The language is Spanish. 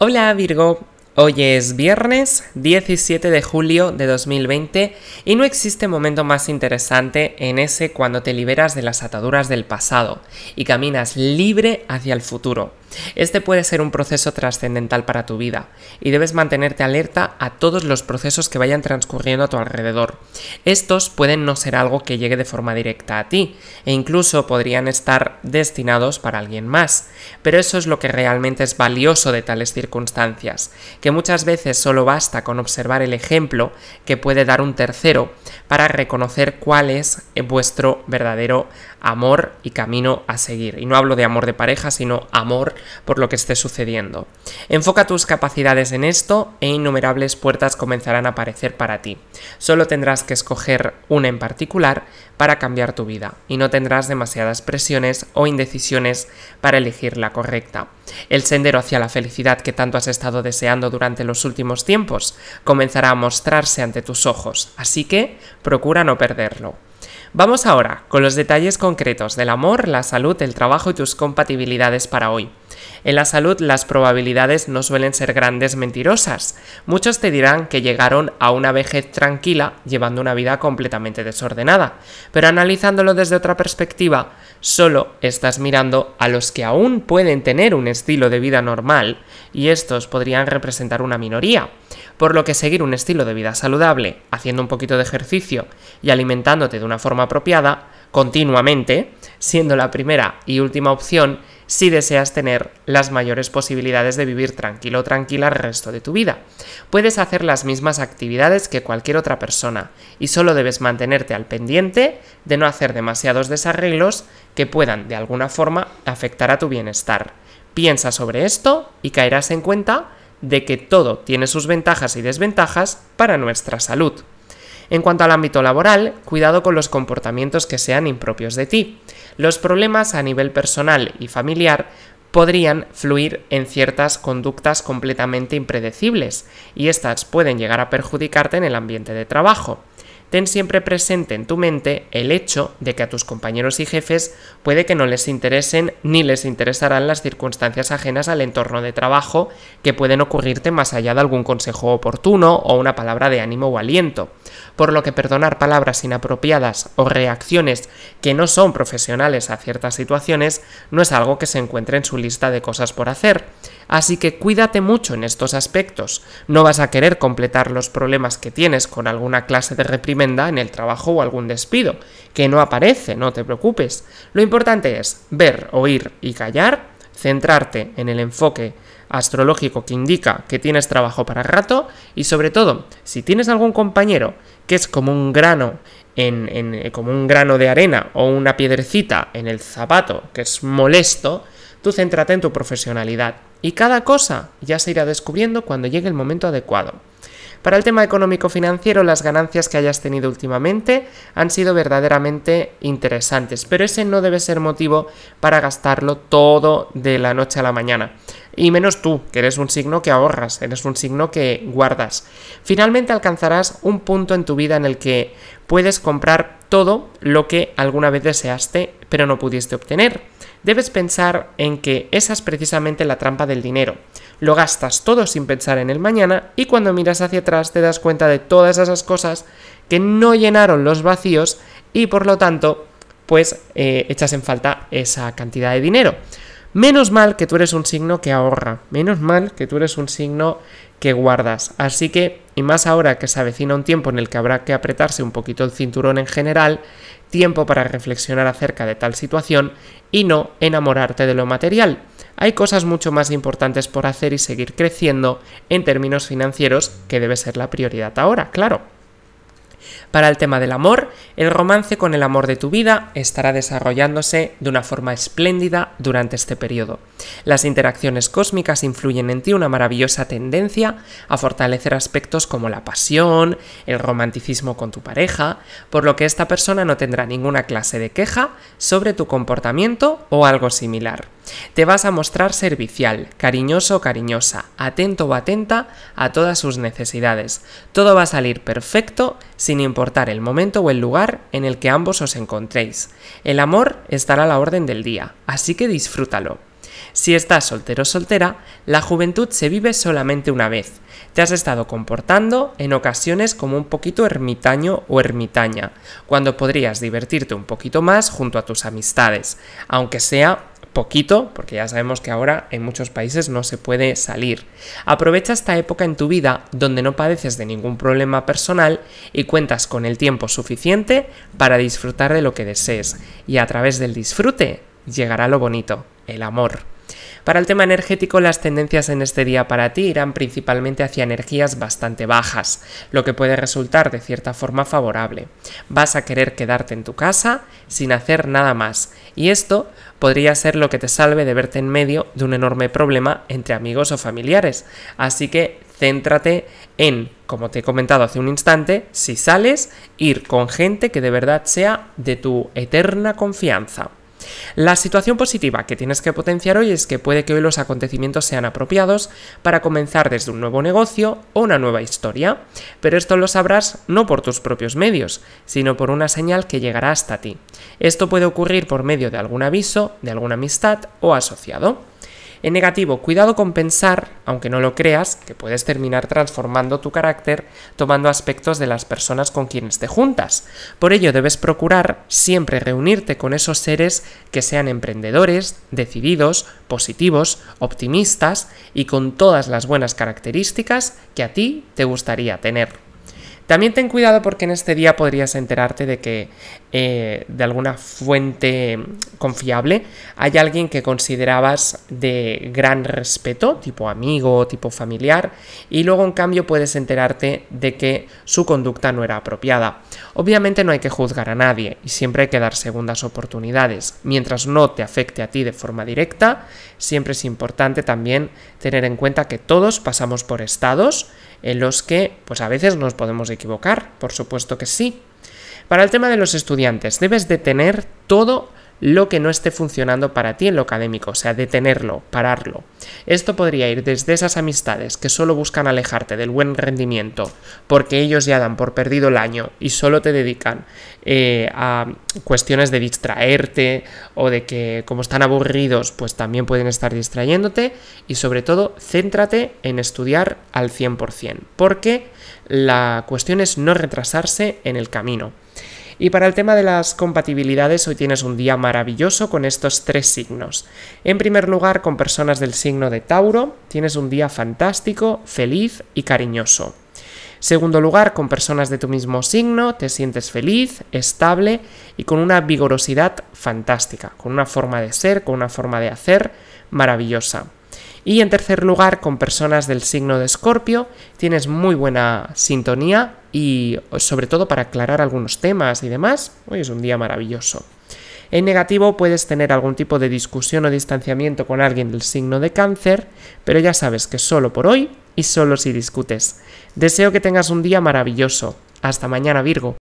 Hola Virgo, hoy es viernes 17 de julio de 2020 y no existe momento más interesante en ese cuando te liberas de las ataduras del pasado y caminas libre hacia el futuro. Este puede ser un proceso trascendental para tu vida y debes mantenerte alerta a todos los procesos que vayan transcurriendo a tu alrededor. Estos pueden no ser algo que llegue de forma directa a ti e incluso podrían estar destinados para alguien más, pero eso es lo que realmente es valioso de tales circunstancias, que muchas veces solo basta con observar el ejemplo que puede dar un tercero para reconocer cuál es eh, vuestro verdadero amor y camino a seguir. Y no hablo de amor de pareja, sino amor por lo que esté sucediendo. Enfoca tus capacidades en esto e innumerables puertas comenzarán a aparecer para ti. Solo tendrás que escoger una en particular para cambiar tu vida y no tendrás demasiadas presiones o indecisiones para elegir la correcta. El sendero hacia la felicidad que tanto has estado deseando durante los últimos tiempos comenzará a mostrarse ante tus ojos, así que procura no perderlo. Vamos ahora con los detalles concretos del amor, la salud, el trabajo y tus compatibilidades para hoy. En la salud las probabilidades no suelen ser grandes mentirosas. Muchos te dirán que llegaron a una vejez tranquila llevando una vida completamente desordenada. Pero analizándolo desde otra perspectiva, solo estás mirando a los que aún pueden tener un estilo de vida normal y estos podrían representar una minoría por lo que seguir un estilo de vida saludable, haciendo un poquito de ejercicio y alimentándote de una forma apropiada, continuamente, siendo la primera y última opción si deseas tener las mayores posibilidades de vivir tranquilo o tranquila el resto de tu vida. Puedes hacer las mismas actividades que cualquier otra persona y solo debes mantenerte al pendiente de no hacer demasiados desarreglos que puedan de alguna forma afectar a tu bienestar. Piensa sobre esto y caerás en cuenta de que todo tiene sus ventajas y desventajas para nuestra salud. En cuanto al ámbito laboral, cuidado con los comportamientos que sean impropios de ti. Los problemas a nivel personal y familiar podrían fluir en ciertas conductas completamente impredecibles, y estas pueden llegar a perjudicarte en el ambiente de trabajo ten siempre presente en tu mente el hecho de que a tus compañeros y jefes puede que no les interesen ni les interesarán las circunstancias ajenas al entorno de trabajo que pueden ocurrirte más allá de algún consejo oportuno o una palabra de ánimo o aliento por lo que perdonar palabras inapropiadas o reacciones que no son profesionales a ciertas situaciones no es algo que se encuentre en su lista de cosas por hacer. Así que cuídate mucho en estos aspectos. No vas a querer completar los problemas que tienes con alguna clase de reprimenda en el trabajo o algún despido, que no aparece, no te preocupes. Lo importante es ver, oír y callar, centrarte en el enfoque astrológico que indica que tienes trabajo para rato y sobre todo, si tienes algún compañero que es como un grano eh, como un grano de arena o una piedrecita en el zapato que es molesto, tú céntrate en tu profesionalidad y cada cosa ya se irá descubriendo cuando llegue el momento adecuado. Para el tema económico-financiero, las ganancias que hayas tenido últimamente han sido verdaderamente interesantes, pero ese no debe ser motivo para gastarlo todo de la noche a la mañana. Y menos tú, que eres un signo que ahorras, eres un signo que guardas. Finalmente alcanzarás un punto en tu vida en el que puedes comprar todo lo que alguna vez deseaste pero no pudiste obtener. Debes pensar en que esa es precisamente la trampa del dinero. Lo gastas todo sin pensar en el mañana y cuando miras hacia atrás te das cuenta de todas esas cosas que no llenaron los vacíos y por lo tanto pues eh, echas en falta esa cantidad de dinero. Menos mal que tú eres un signo que ahorra, menos mal que tú eres un signo que guardas. Así que, y más ahora que se avecina un tiempo en el que habrá que apretarse un poquito el cinturón en general, tiempo para reflexionar acerca de tal situación y no enamorarte de lo material. Hay cosas mucho más importantes por hacer y seguir creciendo en términos financieros que debe ser la prioridad ahora, claro. Para el tema del amor, el romance con el amor de tu vida estará desarrollándose de una forma espléndida durante este periodo. Las interacciones cósmicas influyen en ti una maravillosa tendencia a fortalecer aspectos como la pasión, el romanticismo con tu pareja, por lo que esta persona no tendrá ninguna clase de queja sobre tu comportamiento o algo similar. Te vas a mostrar servicial, cariñoso o cariñosa, atento o atenta a todas sus necesidades. Todo va a salir perfecto sin importar el momento o el lugar en el que ambos os encontréis. El amor estará a la orden del día, así que disfrútalo. Si estás soltero o soltera, la juventud se vive solamente una vez. Te has estado comportando en ocasiones como un poquito ermitaño o ermitaña, cuando podrías divertirte un poquito más junto a tus amistades, aunque sea poquito, porque ya sabemos que ahora en muchos países no se puede salir. Aprovecha esta época en tu vida donde no padeces de ningún problema personal y cuentas con el tiempo suficiente para disfrutar de lo que desees. Y a través del disfrute llegará lo bonito, el amor. Para el tema energético, las tendencias en este día para ti irán principalmente hacia energías bastante bajas, lo que puede resultar de cierta forma favorable. Vas a querer quedarte en tu casa sin hacer nada más, y esto podría ser lo que te salve de verte en medio de un enorme problema entre amigos o familiares. Así que céntrate en, como te he comentado hace un instante, si sales, ir con gente que de verdad sea de tu eterna confianza. La situación positiva que tienes que potenciar hoy es que puede que hoy los acontecimientos sean apropiados para comenzar desde un nuevo negocio o una nueva historia, pero esto lo sabrás no por tus propios medios, sino por una señal que llegará hasta ti. Esto puede ocurrir por medio de algún aviso, de alguna amistad o asociado. En negativo, cuidado con pensar, aunque no lo creas, que puedes terminar transformando tu carácter tomando aspectos de las personas con quienes te juntas. Por ello debes procurar siempre reunirte con esos seres que sean emprendedores, decididos, positivos, optimistas y con todas las buenas características que a ti te gustaría tener. También ten cuidado porque en este día podrías enterarte de que eh, de alguna fuente confiable hay alguien que considerabas de gran respeto, tipo amigo, tipo familiar, y luego en cambio puedes enterarte de que su conducta no era apropiada. Obviamente no hay que juzgar a nadie y siempre hay que dar segundas oportunidades. Mientras no te afecte a ti de forma directa, siempre es importante también tener en cuenta que todos pasamos por estados en los que pues a veces nos podemos equivocar, por supuesto que sí. Para el tema de los estudiantes, debes de tener todo lo que no esté funcionando para ti en lo académico, o sea, detenerlo, pararlo. Esto podría ir desde esas amistades que solo buscan alejarte del buen rendimiento, porque ellos ya dan por perdido el año y solo te dedican eh, a cuestiones de distraerte o de que como están aburridos, pues también pueden estar distrayéndote y sobre todo, céntrate en estudiar al 100%, porque la cuestión es no retrasarse en el camino. Y para el tema de las compatibilidades, hoy tienes un día maravilloso con estos tres signos. En primer lugar, con personas del signo de Tauro, tienes un día fantástico, feliz y cariñoso. Segundo lugar, con personas de tu mismo signo, te sientes feliz, estable y con una vigorosidad fantástica, con una forma de ser, con una forma de hacer maravillosa. Y en tercer lugar, con personas del signo de Escorpio, tienes muy buena sintonía y sobre todo para aclarar algunos temas y demás, hoy es un día maravilloso. En negativo puedes tener algún tipo de discusión o distanciamiento con alguien del signo de cáncer, pero ya sabes que solo por hoy y solo si discutes. Deseo que tengas un día maravilloso. Hasta mañana Virgo.